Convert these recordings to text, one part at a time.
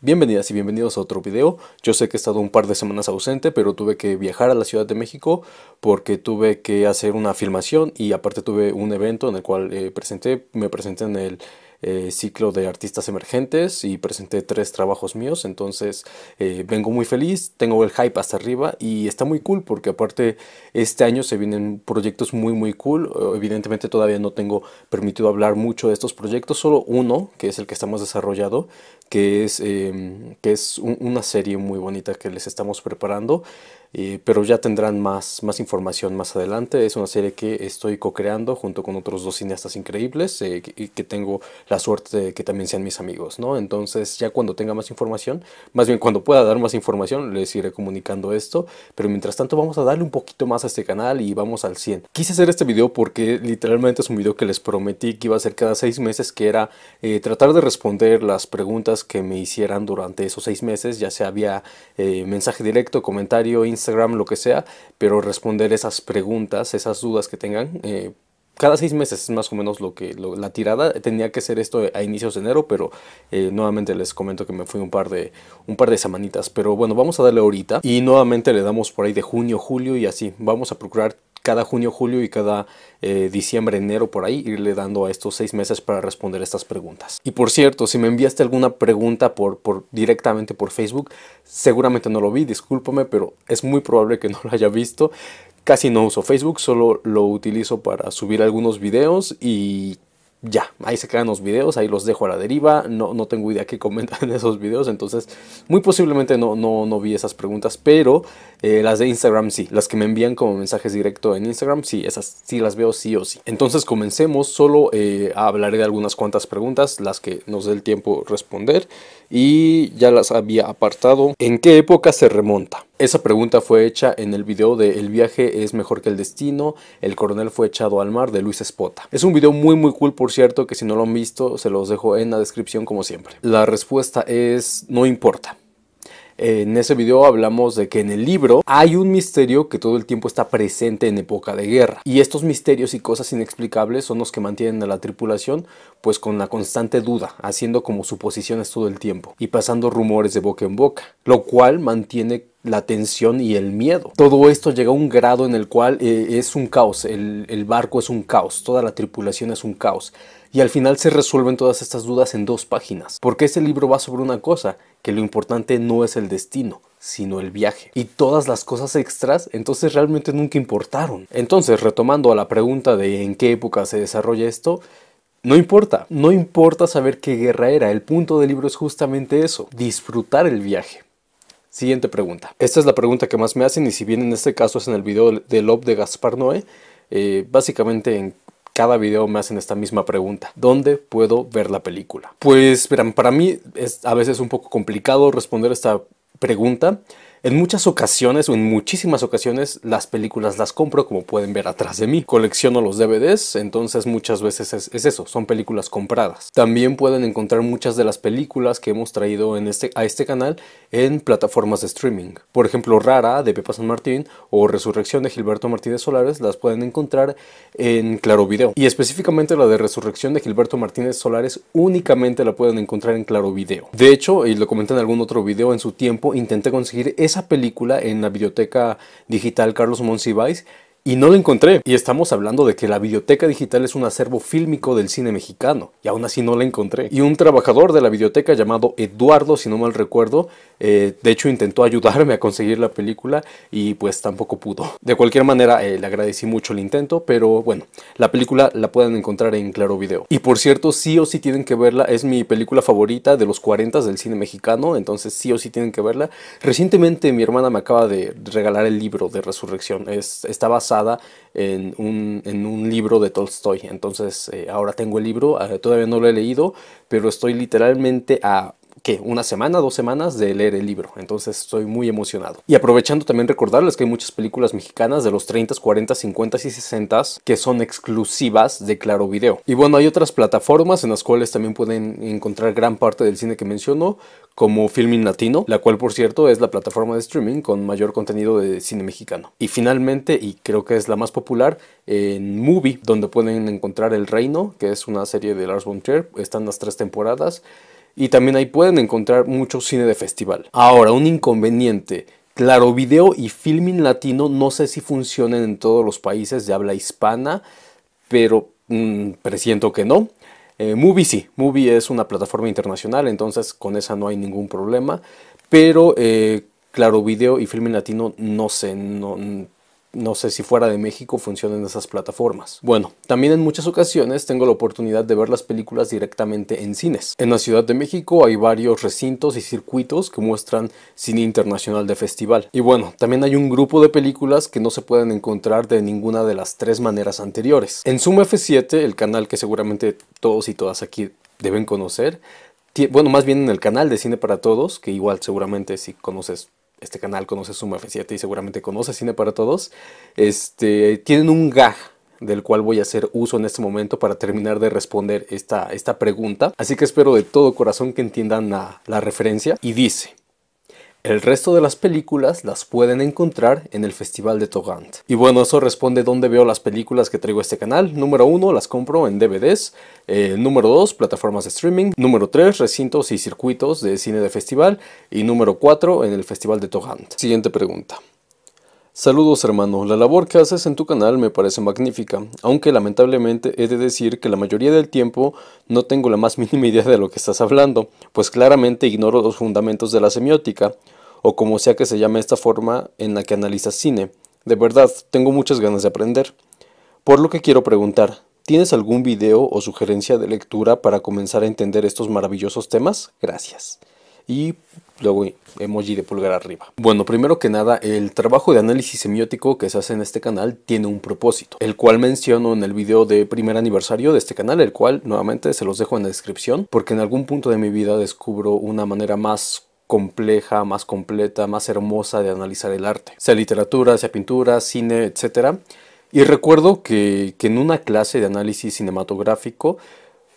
Bienvenidas y bienvenidos a otro video. Yo sé que he estado un par de semanas ausente, pero tuve que viajar a la Ciudad de México porque tuve que hacer una filmación y aparte tuve un evento en el cual eh, presenté, me presenté en el eh, ciclo de artistas emergentes y presenté tres trabajos míos, entonces eh, vengo muy feliz, tengo el hype hasta arriba y está muy cool porque aparte este año se vienen proyectos muy muy cool, evidentemente todavía no tengo permitido hablar mucho de estos proyectos, solo uno que es el que estamos desarrollado que es, em, que es una serie muy bonita que les estamos preparando, eh, pero ya tendrán más, más información más adelante. Es una serie que estoy co-creando junto con otros dos cineastas increíbles eh, Y que, tengo la suerte de que también sean mis amigos, ¿no? Entonces ya cuando tenga más información, más bien cuando pueda dar más información, les iré comunicando esto, pero mientras tanto vamos a darle un poquito más a este canal y vamos al 100. Quise hacer este video porque literalmente es un video que les prometí que iba a hacer cada seis meses, que era eh, tratar de responder las preguntas que me hicieran durante esos seis meses, ya sea vía eh, mensaje directo, comentario, Instagram, lo que sea, pero responder esas preguntas, esas dudas que tengan. Eh, cada seis meses es más o menos lo que la tirada tenía que ser esto a inicios de enero pero eh, nuevamente les comento que me fui un par de un par de semanitas pero bueno vamos a darle ahorita y nuevamente le damos por ahí de junio julio y así vamos a procurar cada junio, julio y cada eh, diciembre, enero por ahí, irle dando a estos seis meses para responder estas preguntas. Y por cierto, si me enviaste alguna pregunta por directamente por Facebook, seguramente no lo vi, discúlpame, pero es muy probable que no lo haya visto. Casi no uso Facebook, solo lo utilizo para subir algunos videos y ya, ahí se quedan los videos, ahí los dejo a la deriva, no, no tengo idea qué comentan esos videos, entonces muy posiblemente no, no, vi esas preguntas, pero eh, las de Instagram sí, las que me envían como mensajes directo en Instagram, sí, esas sí las veo sí o sí. Entonces comencemos, solo eh, hablaré de algunas cuantas preguntas, las que nos dé el tiempo responder y ya las había apartado. ¿En qué época se remonta? Esa pregunta fue hecha en el video de El viaje es mejor que el destino, el coronel fue echado al mar de Luis Espota. Es un video muy muy cool por cierto que si no lo han visto se los dejo en la descripción como siempre. La respuesta es no importa. En ese video hablamos de que en el libro hay un misterio que todo el tiempo está presente en época de guerra. Y estos misterios y cosas inexplicables son los que mantienen a la tripulación pues con la constante duda, haciendo como suposiciones todo el tiempo y pasando rumores de boca en boca, lo cual mantiene la tensión y el miedo. Todo esto llega a un grado en el cual eh, es un caos, el barco es un caos, toda la tripulación es un caos y al final se resuelven todas estas dudas en dos páginas, porque este libro va sobre una cosa, que lo importante no es el destino, sino el viaje. Y todas las cosas extras entonces realmente nunca importaron. Entonces, retomando a la pregunta de en qué época se desarrolla esto, no importa, no importa saber qué guerra era, el punto del libro es justamente eso, disfrutar el viaje. Siguiente pregunta. Esta es la pregunta que más me hacen y si bien en este caso es en el video de Love de Gaspar Noé, eh, básicamente en cada video me hacen esta misma pregunta. ¿Dónde puedo ver la película? Pues para mí es a veces un poco complicado responder esta pregunta en muchas ocasiones o en muchísimas ocasiones las películas las compro como pueden ver atrás de mí. Colecciono los DVDs, entonces muchas veces es, eso, son películas compradas. También pueden encontrar muchas de las películas que hemos traído en este, a este canal en plataformas de streaming. Por ejemplo, Rara de Pepa San Martín o Resurrección de Gilberto Martínez Solares las pueden encontrar en Claro Video. Y específicamente la de Resurrección de Gilberto Martínez Solares únicamente la pueden encontrar en Claro Video. De hecho, y lo comenté en algún otro video en su tiempo, intenté conseguir esa película en la biblioteca digital Carlos Monsiváis y no la encontré. Y estamos hablando de que la biblioteca digital es un acervo fílmico del cine mexicano y aún así no la encontré. Y un trabajador de la biblioteca llamado Eduardo, si no mal recuerdo, eh, de hecho intentó ayudarme a conseguir la película y pues tampoco pudo. De cualquier manera, eh, le agradecí mucho el intento, pero bueno, la película la pueden encontrar en Claro Video. Y por cierto, sí o sí tienen que verla, es mi película favorita de los 40 del cine mexicano, entonces sí o sí tienen que verla. Recientemente mi hermana me acaba de regalar el libro de Resurrección, es, está en un, libro de Tolstoy. Entonces eh, ahora tengo el libro, eh, todavía no lo he leído, pero estoy literalmente a que una semana, dos semanas de leer el libro. Entonces estoy muy emocionado. Y aprovechando también recordarles que hay muchas películas mexicanas de los 30, 40, 50 y 60 que son exclusivas de Claro Video. Y bueno, hay otras plataformas en las cuales también pueden encontrar gran parte del cine que menciono, como Filming Latino, la cual por cierto es la plataforma de streaming con mayor contenido de cine mexicano. Y finalmente, y creo que es la más popular, en Movie, donde pueden encontrar El Reino, que es una serie de Lars von Trier. Están las tres temporadas y también ahí pueden encontrar mucho cine de festival. Ahora, un inconveniente. Claro Video y Filming Latino no sé si funcionan en todos los países de habla hispana, pero mm, presiento que no. Eh, Movie sí, Movie es una plataforma internacional, entonces con esa no hay ningún problema, pero eh, Claro Video y Filming Latino no sé, no sé si fuera de México funcionan esas plataformas. Bueno, también en muchas ocasiones tengo la oportunidad de ver las películas directamente en cines. En la Ciudad de México hay varios recintos y circuitos que muestran cine internacional de festival. Y bueno, también hay un grupo de películas que no se pueden encontrar de ninguna de las tres maneras anteriores. En Zoom F7, el canal que seguramente todos y todas aquí deben conocer, bueno, más bien en el canal de Cine para Todos, que igual seguramente si conoces este canal conoce Suma F7 y seguramente conoce Cine para Todos, este, tienen un gag del cual voy a hacer uso en este momento para terminar de responder esta, esta pregunta. Así que espero de todo corazón que entiendan la referencia. Y dice, el resto de las películas las pueden encontrar en el Festival de Togant. Y bueno, eso responde dónde veo las películas que traigo a este canal. Número 1, las compro en DVDs. Eh, número 2, plataformas de streaming. Número 3, recintos y circuitos de cine de festival. Y número 4, en el Festival de Togant. Siguiente pregunta. Saludos hermano, la labor que haces en tu canal me parece magnífica, aunque lamentablemente he de decir que la mayoría del tiempo no tengo la más mínima idea de lo que estás hablando, pues claramente ignoro los fundamentos de la semiótica, o como sea que se llame esta forma en la que analizas cine. De verdad, tengo muchas ganas de aprender. Por lo que quiero preguntar, ¿tienes algún video o sugerencia de lectura para comenzar a entender estos maravillosos temas? Gracias. Y luego emoji de pulgar arriba. Bueno, primero que nada, el trabajo de análisis semiótico que se hace en este canal tiene un propósito, el cual menciono en el video de primer aniversario de este canal, el cual nuevamente se los dejo en la descripción, porque en algún punto de mi vida descubro una manera más compleja, más completa, más hermosa de analizar el arte, sea literatura, sea pintura, cine, etc. Y recuerdo que, que en una clase de análisis cinematográfico,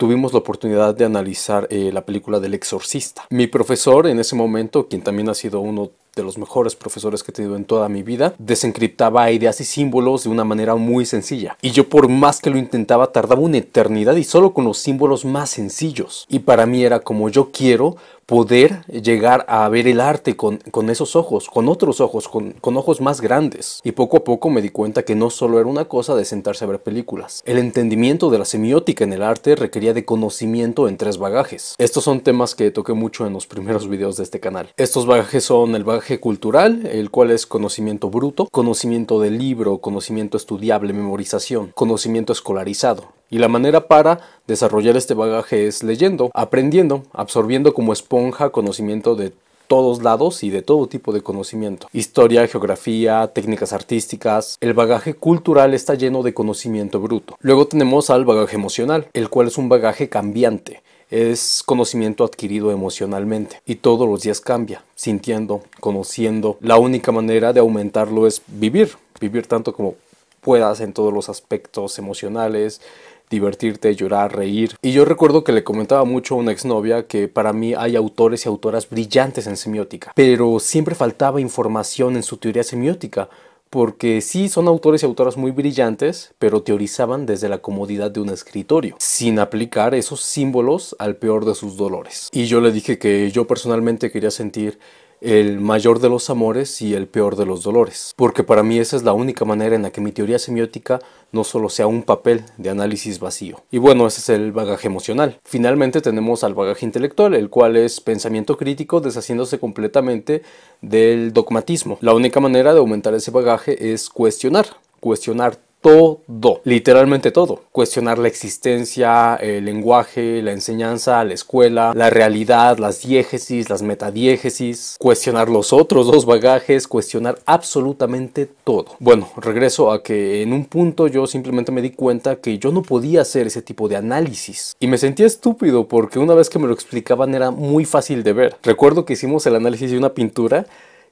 tuvimos la oportunidad de analizar eh, la película del exorcista. Mi profesor en ese momento, quien también ha sido uno de los mejores profesores que he tenido en toda mi vida, desencriptaba ideas y símbolos de una manera muy sencilla. Y yo por más que lo intentaba tardaba una eternidad y solo con los símbolos más sencillos. Y para mí era como yo quiero poder llegar a ver el arte con, con esos ojos, con otros ojos, con, con, ojos más grandes. Y poco a poco me di cuenta que no solo era una cosa de sentarse a ver películas. El entendimiento de la semiótica en el arte requería de conocimiento en tres bagajes. Estos son temas que toqué mucho en los primeros videos de este canal. Estos bagajes son el bagaje cultural, el cual es conocimiento bruto, conocimiento de libro, conocimiento estudiable, memorización, conocimiento escolarizado. Y la manera para desarrollar este bagaje es leyendo, aprendiendo, absorbiendo como esponja conocimiento de todos lados y de todo tipo de conocimiento. Historia, geografía, técnicas artísticas. El bagaje cultural está lleno de conocimiento bruto. Luego tenemos al bagaje emocional, el cual es un bagaje cambiante es conocimiento adquirido emocionalmente y todos los días cambia, sintiendo, conociendo. La única manera de aumentarlo es vivir, vivir tanto como puedas en todos los aspectos emocionales, divertirte, llorar, reír. Y yo recuerdo que le comentaba mucho a una exnovia que para mí hay autores y autoras brillantes en semiótica, pero siempre faltaba información en su teoría semiótica porque sí son autores y autoras muy brillantes, pero teorizaban desde la comodidad de un escritorio, sin aplicar esos símbolos al peor de sus dolores. Y yo le dije que yo personalmente quería sentir el mayor de los amores y el peor de los dolores. Porque para mí esa es la única manera en la que mi teoría semiótica no solo sea un papel de análisis vacío. Y bueno, ese es el bagaje emocional. Finalmente tenemos al bagaje intelectual, el cual es pensamiento crítico deshaciéndose completamente del dogmatismo. La única manera de aumentar ese bagaje es cuestionar, cuestionar todo, literalmente todo. Cuestionar la existencia, el lenguaje, la enseñanza, la escuela, la realidad, las diégesis, las metadiégesis, cuestionar los otros dos bagajes, cuestionar absolutamente todo. Bueno, regreso a que en un punto yo simplemente me di cuenta que yo no podía hacer ese tipo de análisis y me sentía estúpido porque una vez que me lo explicaban era muy fácil de ver. Recuerdo que hicimos el análisis de una pintura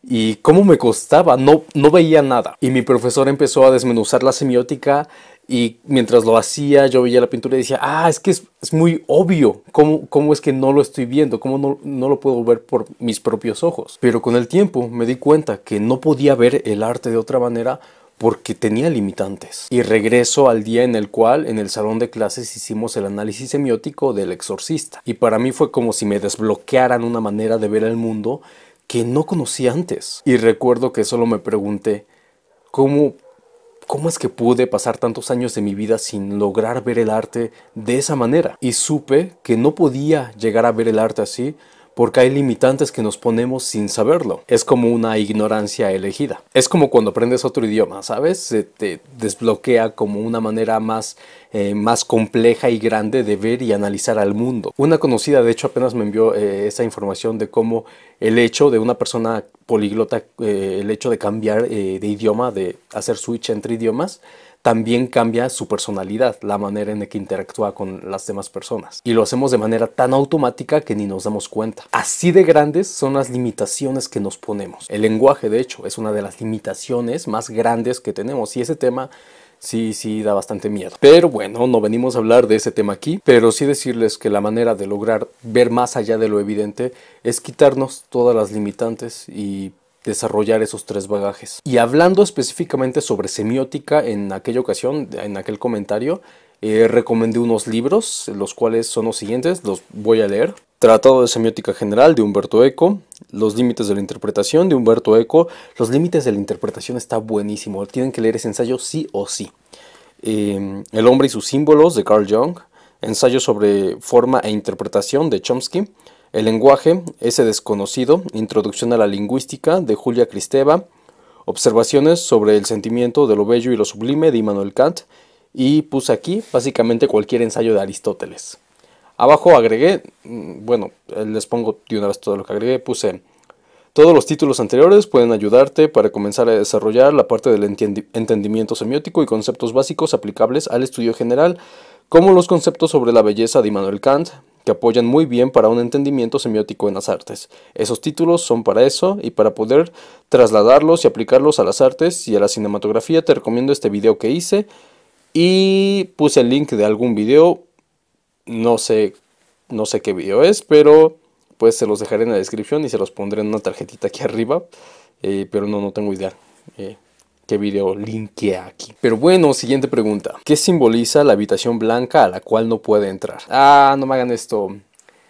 y cómo me costaba, no, no veía nada. Y mi profesor empezó a desmenuzar la semiótica y mientras lo hacía yo veía la pintura y decía, ah, es que es, muy obvio, ¿Cómo, ¿Cómo, es que no lo estoy viendo? ¿Cómo no, no lo puedo ver por mis propios ojos? Pero con el tiempo me di cuenta que no podía ver el arte de otra manera porque tenía limitantes. Y regreso al día en el cual en el salón de clases hicimos el análisis semiótico del exorcista. Y para mí fue como si me desbloquearan una manera de ver el mundo que no conocía antes. Y recuerdo que solo me pregunté, ¿cómo, ¿cómo es que pude pasar tantos años de mi vida sin lograr ver el arte de esa manera? Y supe que no podía llegar a ver el arte así porque hay limitantes que nos ponemos sin saberlo. Es como una ignorancia elegida. Es como cuando aprendes otro idioma, ¿sabes? Se te desbloquea como una manera más, eh, más compleja y grande de ver y analizar al mundo. Una conocida, de hecho, apenas me envió eh, esa información de cómo el hecho de una persona poliglota, eh, el hecho de cambiar de idioma, de hacer switch entre idiomas, también cambia su personalidad, la manera en la que interactúa con las demás personas. Y lo hacemos de manera tan automática que ni nos damos cuenta. Así de grandes son las limitaciones que nos ponemos. El lenguaje, de hecho, es una de las limitaciones más grandes que tenemos y ese tema sí, sí da bastante miedo. Pero bueno, no venimos a hablar de ese tema aquí, pero sí decirles que la manera de lograr ver más allá de lo evidente es quitarnos todas las limitantes y desarrollar esos tres bagajes. Y hablando específicamente sobre semiótica, en aquella ocasión, en aquel comentario, eh, recomendé unos libros, los cuales son los siguientes, los voy a leer. Tratado de Semiótica General de Humberto Eco, Los Límites de la Interpretación de Humberto Eco. Los Límites de la Interpretación está buenísimo, tienen que leer ese ensayo sí o sí. Em, el Hombre y sus Símbolos de Carl Jung, Ensayo sobre Forma e Interpretación de Chomsky. El lenguaje, ese desconocido, Introducción a la Lingüística de Julia Cristeva, Observaciones sobre el sentimiento de lo bello y lo sublime de Immanuel Kant y puse aquí básicamente cualquier ensayo de Aristóteles. Abajo agregué, mm, bueno, eh, les pongo de una vez todo lo que agregué, puse todos los títulos anteriores pueden ayudarte para comenzar a desarrollar la parte del entendimiento semiótico y conceptos básicos aplicables al estudio general, como los conceptos sobre la belleza de Immanuel Kant, que apoyan muy bien para un entendimiento semiótico en las artes. Esos títulos son para eso y para poder trasladarlos y aplicarlos a las artes y a la cinematografía te recomiendo este video que hice y puse el link de algún video, no sé, no sé qué video es, pero pues se los dejaré en la descripción y se los pondré en una tarjetita aquí arriba, eh, pero no, no tengo idea. Eh, Qué video linké aquí. Pero bueno, siguiente pregunta. ¿Qué simboliza la habitación blanca a la cual no puede entrar? Ah, no me hagan esto.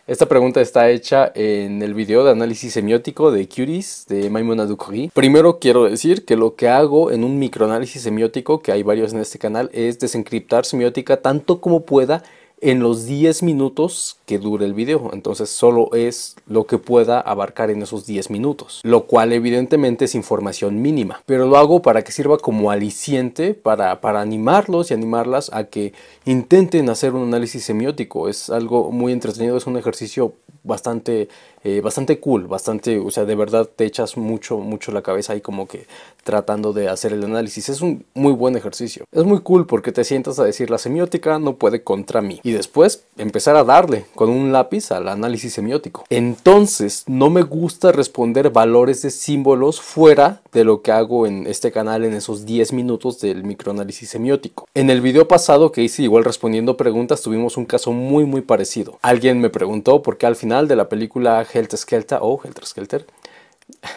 Esta pregunta está hecha en el video de análisis semiótico de Curies de Maimona Primero quiero decir que lo que hago en un microanálisis semiótico, que hay varios en este canal, es desencriptar semiótica tanto como pueda en los 10 minutos que dure el video. Entonces solo es lo que pueda abarcar en esos 10 minutos, lo cual evidentemente es información mínima. Pero lo hago para que sirva como aliciente, para, para animarlos y animarlas a que intenten hacer un análisis semiótico. Es algo muy entretenido, es un ejercicio bastante, eh, bastante cool, bastante, o sea, de verdad te echas mucho, mucho la cabeza ahí como que tratando de hacer el análisis. Es un muy buen ejercicio. Es muy cool porque te sientas a decir la semiótica no puede contra mí. Y después empezar a darle con un lápiz al análisis semiótico. Entonces, no me gusta responder valores de símbolos fuera de lo que hago en este canal en esos 10 minutos del microanálisis semiótico. En el video pasado que hice igual respondiendo preguntas tuvimos un caso muy muy parecido. Alguien me preguntó por qué al final de la película Helter Skelter o oh, Helter Skelter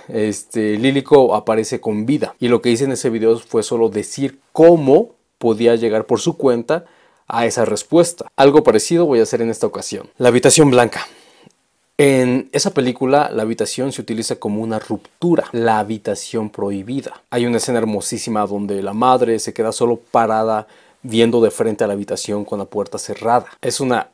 este, Lílico aparece con vida y lo que hice en ese video fue solo decir cómo podía llegar por su cuenta a esa respuesta. Algo parecido voy a hacer en esta ocasión. La habitación blanca. En esa película, la habitación se utiliza como una ruptura, la habitación prohibida. Hay una escena hermosísima donde la madre se queda solo parada viendo de frente a la habitación con la puerta cerrada. Es una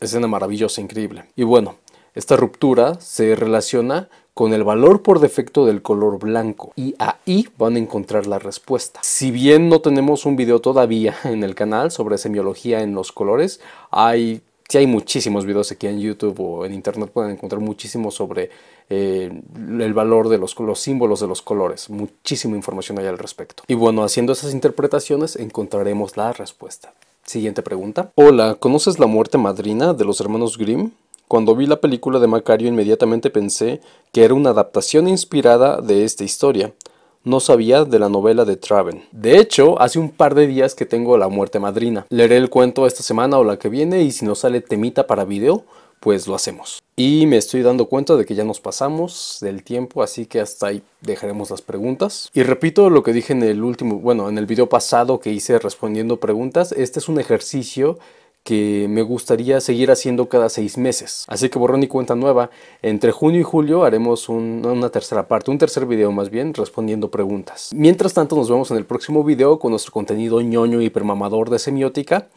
escena maravillosa, increíble. Y bueno, esta ruptura se relaciona con el valor por defecto del color blanco y ahí van a encontrar la respuesta. Si bien no tenemos un video todavía en el canal sobre semiología en los colores, hay si hay muchísimos videos aquí en YouTube o en Internet, pueden encontrar muchísimo sobre eh, el valor de los, los símbolos de los colores, muchísima información hay al respecto. Y bueno, haciendo esas interpretaciones encontraremos la respuesta. Siguiente pregunta. Hola, ¿conoces la muerte madrina de los hermanos Grimm? Cuando vi la película de Macario inmediatamente pensé que era una adaptación inspirada de esta historia no sabía de la novela de Traven. De hecho, hace un par de días que tengo La muerte madrina. Leeré el cuento esta semana o la que viene y si no sale temita para video, pues lo hacemos. Y me estoy dando cuenta de que ya nos pasamos del tiempo, así que hasta ahí dejaremos las preguntas. Y repito lo que dije en el último, bueno, en el video pasado que hice respondiendo preguntas, este es un ejercicio que me gustaría seguir haciendo cada seis meses. Así que borrón y cuenta nueva, entre junio y julio haremos una tercera parte, un tercer video más bien, respondiendo preguntas. Mientras tanto nos vemos en el próximo video con nuestro contenido ñoño permamador de semiótica.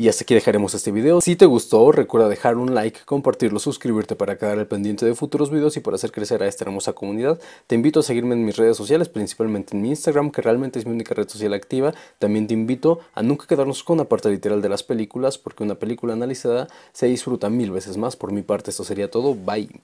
Y hasta aquí dejaremos este video. Si te gustó, recuerda dejar un like, compartirlo, suscribirte para quedar al pendiente de futuros videos y para hacer crecer a esta hermosa comunidad. Te invito a seguirme en mis redes sociales, principalmente en mi Instagram, que realmente es mi única red social activa. También te invito a nunca quedarnos con la parte literal de las películas, porque una película analizada se disfruta mil veces más. Por mi parte, esto sería todo. Bye.